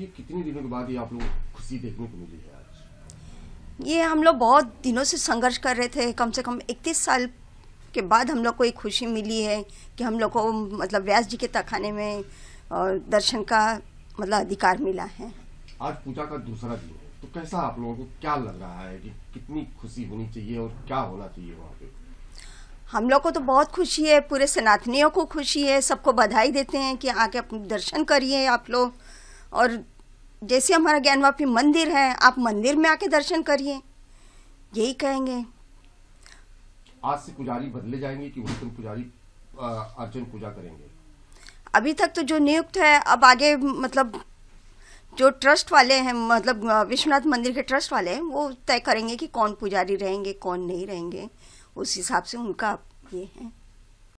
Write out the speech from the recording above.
ये कितने दिनों के बाद ये आप लोग खुशी देखने को मिली है आज ये हम लोग बहुत दिनों से संघर्ष कर रहे थे कम से कम इकतीस साल के बाद हम लोग को एक खुशी मिली है कि हम लोग को मतलब व्यास जी के तखाने में दर्शन का मतलब अधिकार मिला है आज पूजा का दूसरा दिन है तो कैसा आप लोगों को क्या लग रहा है कि कितनी खुशी होनी चाहिए और क्या होना चाहिए वहाँ पे हम लोग को तो बहुत खुशी है पूरे सनातनियों को खुशी है सबको बधाई देते हैं कि आके दर्शन करिए आप लोग और जैसे हमारा ज्ञानवापी मंदिर है आप मंदिर में आके दर्शन करिए यही कहेंगे आज से पुजारी बदले जाएंगे कि उत्तम पुजारी अर्जुन पूजा करेंगे अभी तक तो जो नियुक्त है अब आगे मतलब जो ट्रस्ट वाले हैं मतलब विश्वनाथ मंदिर के ट्रस्ट वाले हैं वो तय करेंगे कि कौन पुजारी रहेंगे कौन नहीं रहेंगे उस हिसाब से उनका ये है